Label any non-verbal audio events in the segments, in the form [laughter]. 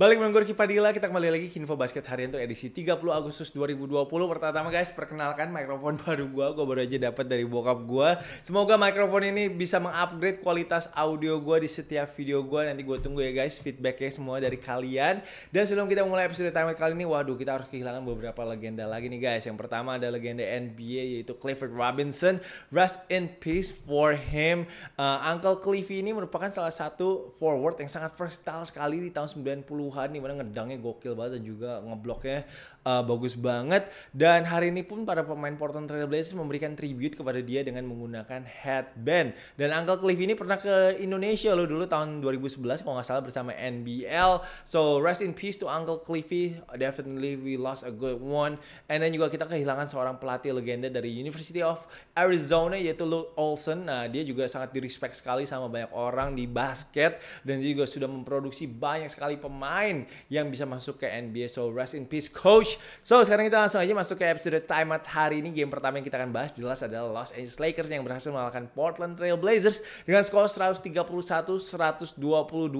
Balik dengan gue Riki Padilla, kita kembali lagi ke Info Basket harian untuk edisi 30 Agustus 2020. Pertama guys, perkenalkan mikrofon [laughs] baru gue, gue baru aja dapat dari bokap gue. Semoga mikrofon ini bisa mengupgrade kualitas audio gue di setiap video gue. Nanti gue tunggu ya guys, feedbacknya semua dari kalian. Dan sebelum kita mulai episode time kali ini, waduh kita harus kehilangan beberapa legenda lagi nih guys. Yang pertama ada legenda NBA yaitu Clifford Robinson. Rest in peace for him. Uh, Uncle Cliffy ini merupakan salah satu forward yang sangat versatile sekali di tahun 90 Tuhan nih mana ngedangnya gokil banget dan juga ngebloknya uh, bagus banget dan hari ini pun para pemain Portland Trail Blazers memberikan tribute kepada dia dengan menggunakan headband dan Uncle Cliff ini pernah ke Indonesia loh dulu tahun 2011 kalau nggak salah bersama NBL so rest in peace to Uncle Cliffy definitely we lost a good one and then juga kita kehilangan seorang pelatih legenda dari University of Arizona yaitu Luke Olson nah dia juga sangat direspek sekali sama banyak orang di basket dan dia juga sudah memproduksi banyak sekali pemain yang bisa masuk ke NBA so rest in peace coach coach. So, sekarang kita langsung aja masuk ke episode Time Out hari ini. Game pertama yang kita akan bahas jelas adalah Los Angeles Lakers yang berhasil mengalahkan Portland Trail Blazers dengan skor 131-122.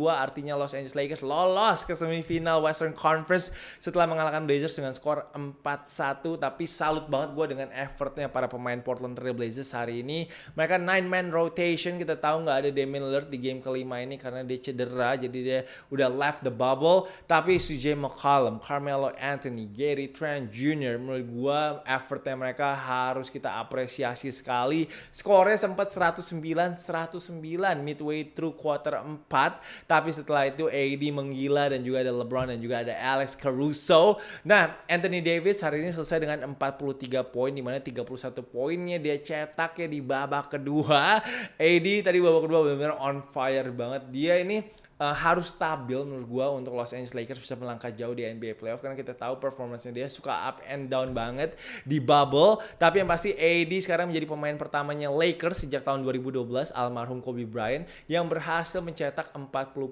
Artinya Los Angeles Lakers lolos ke semifinal Western Conference setelah mengalahkan Blazers dengan skor 4-1. Tapi salut banget gue dengan effortnya para pemain Portland Trail Blazers hari ini. Mereka 9 man rotation. Kita tahu nggak ada Damian Lillard di game kelima ini karena dia cedera. Jadi dia udah left the bubble. Tapi CJ McCollum, Carmelo Anthony, Gary Trent Jr. Menurut gue effortnya mereka harus kita apresiasi sekali. Skornya sempat 109-109 midway through quarter 4. Tapi setelah itu AD menggila dan juga ada LeBron dan juga ada Alex Caruso. Nah Anthony Davis hari ini selesai dengan 43 poin dimana 31 poinnya dia cetak ya di babak kedua. AD tadi babak kedua benar-benar on fire banget. Dia ini uh, harus stabil menurut gue untuk Los Angeles Lakers bisa melangkah jauh di NBA playoff karena kita tahu performance dia suka up and down banget di bubble tapi yang pasti AD sekarang menjadi pemain pertamanya Lakers sejak tahun 2012 almarhum Kobe Bryant yang berhasil mencetak 40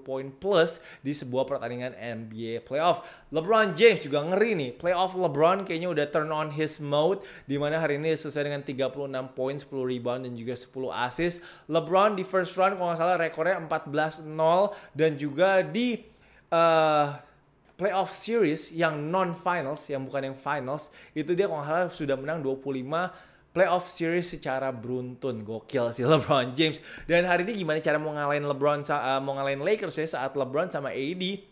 poin plus di sebuah pertandingan NBA playoff LeBron James juga ngeri nih playoff LeBron kayaknya udah turn on his mode dimana hari ini selesai dengan 36 poin 10 rebound dan juga 10 assist LeBron di first round kalau nggak salah rekornya 14-0 dan juga di uh, playoff series yang non finals yang bukan yang finals itu dia kalau salah sudah menang 25 playoff series secara beruntun gokil si [laughs] LeBron James dan hari ini gimana cara mau ngalahin LeBron uh, mau ngalahin Lakers ya saat LeBron sama AD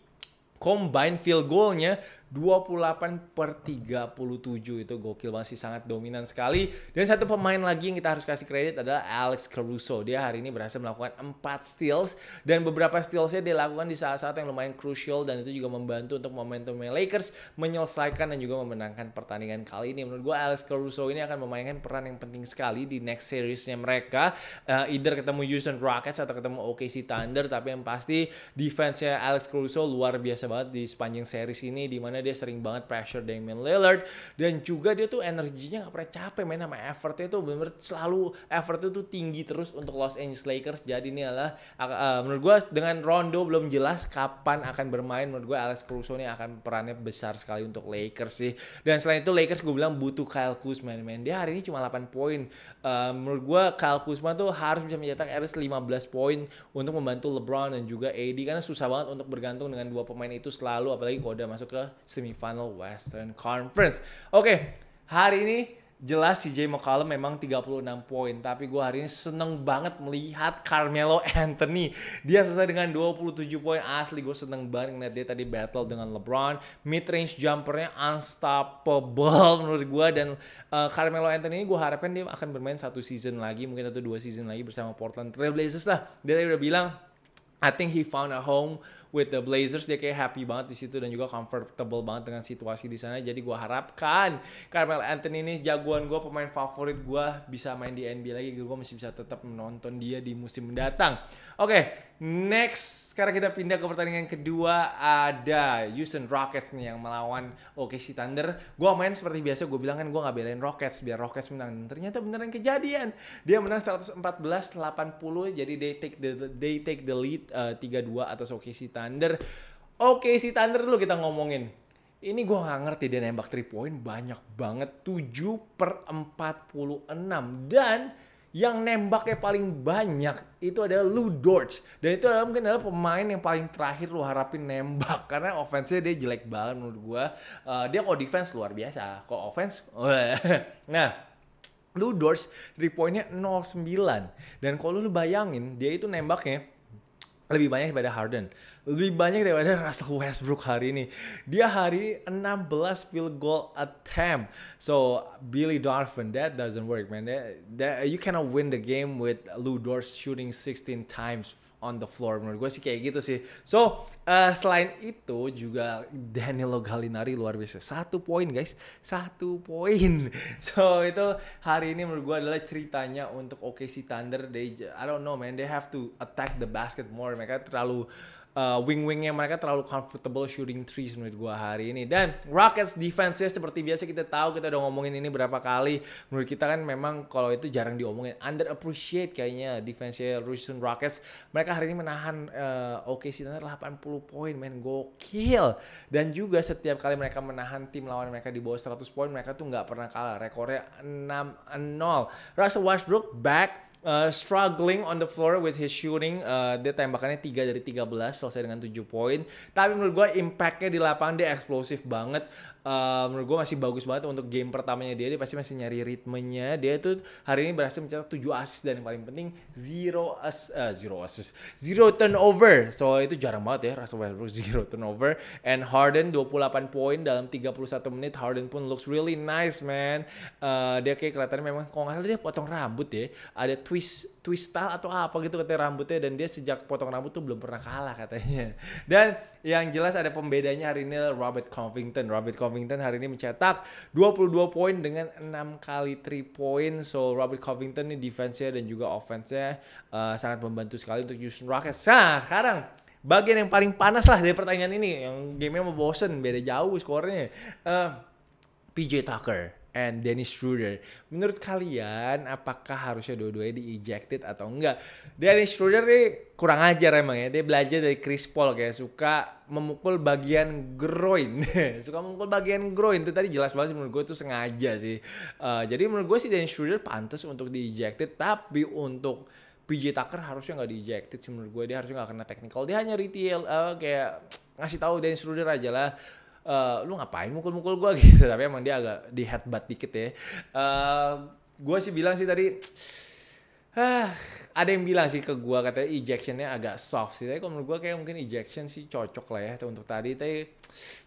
combine field goalnya 28 per 37 itu gokil masih sangat dominan sekali dan satu pemain lagi yang kita harus kasih kredit adalah Alex Caruso dia hari ini berhasil melakukan 4 steals dan beberapa stealsnya dia lakukan di saat-saat yang lumayan crucial dan itu juga membantu untuk momentum Lakers menyelesaikan dan juga memenangkan pertandingan kali ini menurut gue Alex Caruso ini akan memainkan peran yang penting sekali di next seriesnya mereka uh, either ketemu Houston Rockets atau ketemu OKC Thunder tapi yang pasti defense-nya Alex Caruso luar biasa banget di sepanjang series ini dimana dia sering banget pressure Damian Lillard dan juga dia tuh energinya gak pernah capek main sama effortnya tuh bener, -bener selalu effortnya tuh tinggi terus untuk Los Angeles Lakers jadi ini adalah uh, menurut gue dengan Rondo belum jelas kapan akan bermain menurut gue Alex Caruso ini akan perannya besar sekali untuk Lakers sih dan selain itu Lakers gue bilang butuh Kyle Kuzma main dia hari ini cuma 8 poin uh, menurut gue Kyle Kuzma tuh harus bisa mencetak at least 15 poin untuk membantu LeBron dan juga AD karena susah banget untuk bergantung dengan dua pemain itu selalu apalagi kalau udah masuk ke semifinal Western Conference. Oke, okay, hari ini jelas CJ McCollum memang 36 poin. Tapi gue hari ini seneng banget melihat Carmelo Anthony. Dia selesai dengan 27 poin. Asli gue seneng banget ngeliat dia tadi battle dengan LeBron. Mid-range jumpernya unstoppable menurut gue. Dan uh, Carmelo Anthony ini gue harapkan dia akan bermain satu season lagi. Mungkin atau dua season lagi bersama Portland Trailblazers lah. Dia tadi udah bilang, I think he found a home with the Blazers dia kayak happy banget di situ dan juga comfortable banget dengan situasi di sana. Jadi gue harapkan Carmel Anthony ini jagoan gue pemain favorit gue bisa main di NBA lagi. Gue masih bisa tetap menonton dia di musim mendatang. Oke, okay, next sekarang kita pindah ke pertandingan kedua ada Houston Rockets nih yang melawan OKC Thunder. Gua main seperti biasa gue bilang kan gue nggak belain Rockets biar Rockets menang. Ternyata beneran kejadian. Dia menang 114-80 jadi they take the they take the lead uh, eh, 3-2 atas OKC Thunder. OKC Thunder dulu kita ngomongin. Ini gue gak ngerti dia nembak 3 point banyak banget 7 per 46 dan yang nembaknya paling banyak itu adalah Lou Dort dan itu adalah mungkin adalah pemain yang paling terakhir lu harapin nembak [laughs] karena offense-nya dia jelek banget menurut gua uh, dia kok defense luar biasa kok offense [laughs] nah Lou Dort 3 pointnya 09 dan kalau lu bayangin dia itu nembaknya lebih banyak daripada Harden lebih banyak daripada Russell Westbrook hari ini. Dia hari 16 field goal attempt. So Billy Donovan, that doesn't work, man. That, that you cannot win the game with Lou Dort shooting 16 times on the floor. Menurut gue sih kayak gitu sih. So uh, selain itu juga Daniel Gallinari luar biasa. Satu poin guys, satu poin. [laughs] So itu hari ini menurut gue adalah ceritanya untuk OKC Thunder. They I don't know man, they have to attack the basket more. Mereka terlalu uh, wing-wingnya mereka terlalu comfortable shooting threes menurut gue hari ini. Dan Rockets defense seperti biasa kita tahu kita udah ngomongin ini berapa kali. Menurut kita kan memang kalau itu jarang diomongin under appreciate kayaknya defense-nya Houston Rockets. Mereka hari ini menahan uh, OKC sih 80 poin men kill Dan juga setiap kali mereka menahan tim lawan mereka di bawah 100 poin mereka tuh nggak pernah kalah. Rekornya 6-0. Russell Westbrook back uh, struggling on the floor with his shooting. Uh, dia tembakannya 3 dari 13 selesai dengan 7 poin. Tapi menurut gue impactnya di lapangan dia eksplosif banget. Eh, menurut gue masih bagus banget untuk game pertamanya dia dia pasti masih nyari ritmenya dia tuh hari ini berhasil mencetak 7 assist dan yang paling penting zero as uh, eh, zero assist zero turnover so itu jarang banget ya Russell Westbrook [laughs] zero turnover and Harden 28 poin dalam 31 menit Harden pun looks really nice man uh, dia kayak kelihatannya memang kalau nggak salah dia potong rambut ya ada twist twist style atau apa gitu katanya rambutnya dan dia sejak potong rambut tuh belum pernah kalah katanya [laughs] dan yang jelas ada pembedanya hari ini Robert Covington Robert Covington Covington hari ini mencetak 22 poin dengan 6 kali 3 poin. So Robert Covington ini defense-nya dan juga offense-nya uh, sangat membantu sekali untuk Houston Rockets. Nah, sekarang bagian yang paling panas lah dari pertanyaan ini yang gamenya mau bosen beda jauh skornya. Uh, eh, PJ Tucker and Dennis Schroeder. Menurut kalian apakah harusnya dua-duanya di ejected atau enggak? Dennis Schroeder nih kurang ajar emang ya. Dia belajar dari Chris Paul kayak suka memukul bagian groin. [laughs] suka memukul bagian groin. Itu tadi jelas banget sih, menurut gue itu sengaja sih. Uh, jadi menurut gue sih Dennis Schroeder pantas untuk di ejected tapi untuk PJ Tucker harusnya nggak di ejected sih menurut gue dia harusnya nggak kena technical dia hanya retail uh, kayak ngasih tahu Dennis Schroeder aja lah uh, lu ngapain mukul-mukul gue [laughs] gitu tapi emang dia agak di headbutt dikit ya uh, eh, gue sih bilang sih tadi ah, ada yang bilang sih ke gue katanya ejectionnya agak soft sih tapi kalau menurut gue kayak mungkin ejection sih cocok lah ya untuk tadi tapi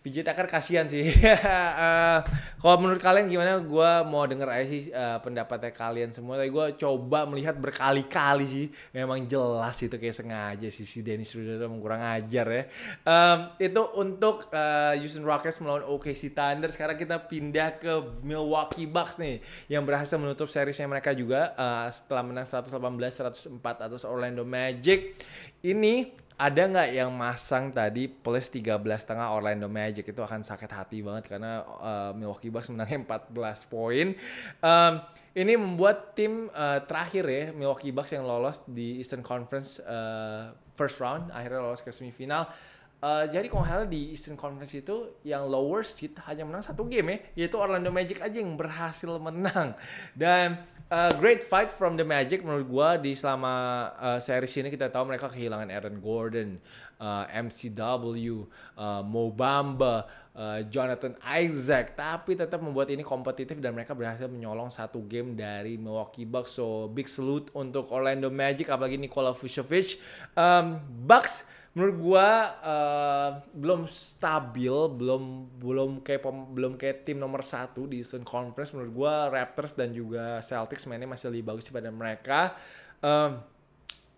PJ Tucker kasihan sih. uh, [laughs] kalau menurut kalian gimana? Gua mau denger aja sih uh, pendapatnya kalian semua. Tapi gua coba melihat berkali-kali sih. Memang jelas itu kayak sengaja sih si Dennis Ruder itu kurang ajar ya. Uh, itu untuk uh, Houston Rockets melawan OKC Thunder. Sekarang kita pindah ke Milwaukee Bucks nih yang berhasil menutup serisnya mereka juga uh, setelah menang 118-104 atas Orlando Magic. Ini ada nggak yang masang tadi plus 13 setengah Orlando Magic itu akan sakit hati banget karena uh, Milwaukee Bucks menangnya 14 poin. Um, ini membuat tim uh, terakhir ya Milwaukee Bucks yang lolos di Eastern Conference uh, first round akhirnya lolos ke semifinal Uh, jadi kalau hal di Eastern Conference itu yang lower seed hanya menang satu game ya, yaitu Orlando Magic aja yang berhasil menang. Dan uh, great fight from the Magic menurut gua di selama uh, series ini kita tahu mereka kehilangan Aaron Gordon, uh, MCW, uh, Bamba, uh, Jonathan Isaac, tapi tetap membuat ini kompetitif dan mereka berhasil menyolong satu game dari Milwaukee Bucks. So big salute untuk Orlando Magic apalagi Nikola Vucevic. Um, Bucks menurut gua uh, belum stabil belum belum kayak pom, belum kayak tim nomor satu di Eastern Conference menurut gua Raptors dan juga Celtics mainnya masih lebih bagus daripada mereka um,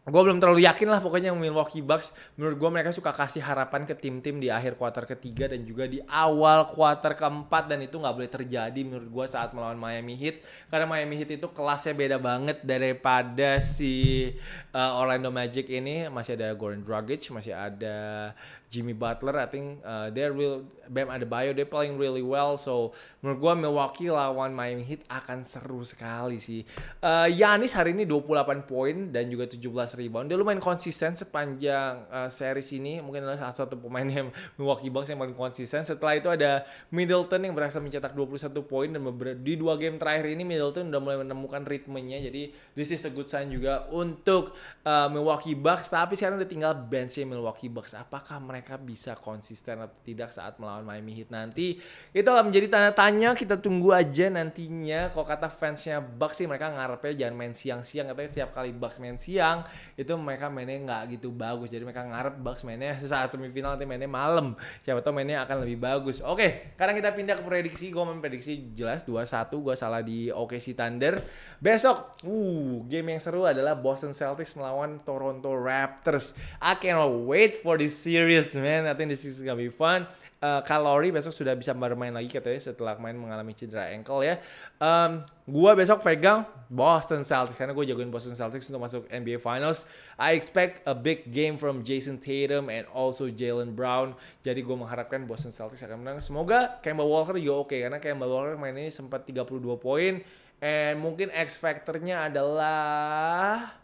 gue belum terlalu yakin lah pokoknya Milwaukee Bucks menurut gue mereka suka kasih harapan ke tim-tim di akhir kuarter ketiga dan juga di awal kuarter keempat dan itu nggak boleh terjadi menurut gue saat melawan Miami Heat karena Miami Heat itu kelasnya beda banget daripada si uh, Orlando Magic ini masih ada Goran Dragic masih ada Jimmy Butler, I think uh, they real Bam ada bio, they playing really well. So menurut gua Milwaukee lawan Miami Heat akan seru sekali sih. Uh, Yanis hari ini 28 poin dan juga 17 rebound. Dia lumayan konsisten sepanjang uh, series ini. Mungkin adalah salah satu pemain yang [laughs] Milwaukee Bucks yang paling konsisten. Setelah itu ada Middleton yang berhasil mencetak 21 poin dan di dua game terakhir ini Middleton udah mulai menemukan ritmenya. Jadi this is a good sign juga untuk uh, Milwaukee Bucks. Tapi sekarang udah tinggal benchnya Milwaukee Bucks. Apakah mereka mereka bisa konsisten atau tidak saat melawan Miami Heat nanti. Itu akan menjadi tanda tanya. Kita tunggu aja nantinya. Kalau kata fansnya Bucks sih mereka ngarepnya jangan main siang-siang. Katanya tiap kali Bucks main siang itu mereka mainnya nggak gitu bagus. Jadi mereka ngarep Bucks mainnya [laughs] saat semifinal nanti mainnya malam. Siapa tahu mainnya akan lebih bagus. Oke, sekarang kita pindah ke prediksi. Gue memprediksi jelas 2-1. Gue salah di OKC Thunder. Besok, uh, game yang seru adalah Boston Celtics melawan Toronto Raptors. I cannot wait for this series. Yes man, I think this is gonna be fun. Uh, eh, kalori besok sudah bisa bermain lagi katanya setelah main mengalami cedera ankle ya. Um, gua besok pegang Boston Celtics karena gue jagoin Boston Celtics untuk masuk NBA Finals. I expect a big game from Jason Tatum and also Jalen Brown. Jadi gue mengharapkan Boston Celtics akan menang. Semoga Kemba Walker juga oke okay, karena Kemba Walker mainnya sempat 32 poin and mungkin X factor-nya adalah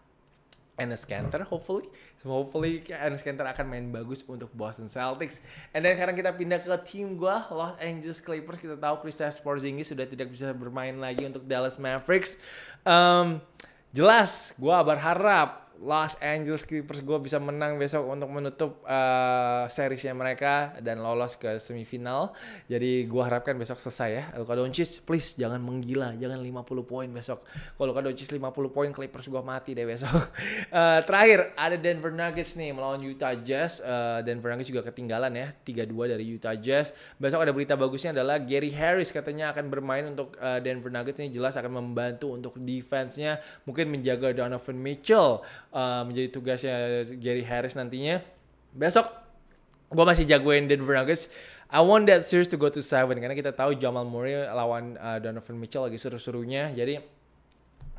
Enes Kanter hopefully so hopefully Enes Kanter akan main bagus untuk Boston Celtics and then sekarang kita pindah ke tim gue Los Angeles Clippers kita tahu Kristaps Porzingis sudah tidak bisa bermain lagi untuk Dallas Mavericks um, jelas gue berharap Los Angeles Clippers gue bisa menang besok untuk menutup uh, seriesnya mereka dan lolos ke semifinal. Jadi gue harapkan besok selesai ya. Luka Doncic please jangan menggila, jangan 50 poin besok. Kalau Luka Doncic 50 poin Clippers gue mati deh besok. Uh, [laughs] terakhir ada Denver Nuggets nih melawan Utah Jazz. Uh, Denver Nuggets juga ketinggalan ya 3-2 dari Utah Jazz. Besok ada berita bagusnya adalah Gary Harris katanya akan bermain untuk uh, Denver Nuggets ini jelas akan membantu untuk defense-nya mungkin menjaga Donovan Mitchell Eh, menjadi tugasnya Gary Harris nantinya. Besok gue masih jagoin Denver Nuggets. I want that series to go to seven karena kita tahu Jamal Murray lawan uh, Donovan Mitchell lagi seru-serunya. Jadi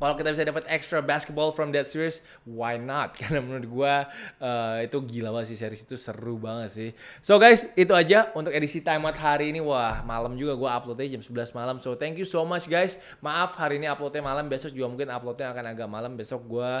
kalau kita bisa dapat extra basketball from that series why not [laughs] karena menurut gue uh, itu gila banget sih series itu seru banget sih so guys itu aja untuk edisi timeout hari ini wah malam juga gue uploadnya jam 11 malam so thank you so much guys maaf hari ini uploadnya malam besok juga mungkin uploadnya akan agak malam besok gue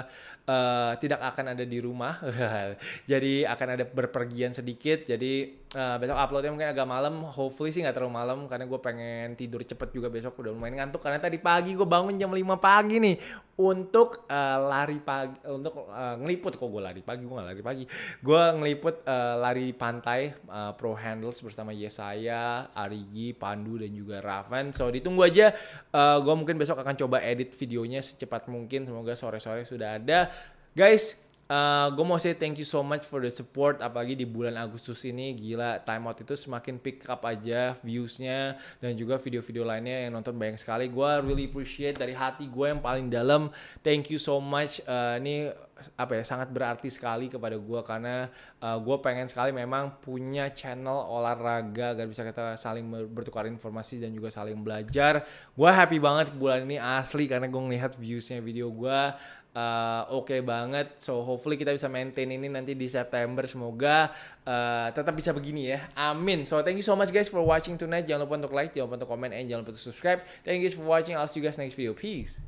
uh, tidak akan ada di rumah [laughs] jadi akan ada berpergian sedikit jadi uh, besok uploadnya mungkin agak malam hopefully sih nggak terlalu malam karena gue pengen tidur cepet juga besok udah lumayan ngantuk karena tadi pagi gue bangun jam 5 pagi nih untuk uh, lari pagi untuk uh, ngeliput kok gue lari pagi gue gak lari pagi gue ngeliput uh, lari pantai uh, pro handles bersama Yesaya Arigi Pandu dan juga Raven so ditunggu aja uh, gue mungkin besok akan coba edit videonya secepat mungkin semoga sore-sore sudah ada guys Eh, gue mau say thank you so much for the support apalagi di bulan Agustus ini gila timeout itu semakin pick up aja viewsnya dan juga video-video lainnya yang nonton banyak sekali gue really appreciate dari hati gue yang paling dalam thank you so much uh, ini apa ya sangat berarti sekali kepada gue karena uh, eh, gue pengen sekali memang punya channel olahraga agar bisa kita saling bertukar informasi dan juga saling belajar gue happy banget bulan ini asli karena gue ngelihat viewsnya video gue uh, oke okay banget. So hopefully kita bisa maintain ini nanti di September. Semoga uh, tetap bisa begini ya. Amin. So thank you so much guys for watching tonight. Jangan lupa untuk like, jangan lupa untuk comment, and jangan lupa untuk subscribe. Thank you guys for watching. I'll see you guys next video. Peace.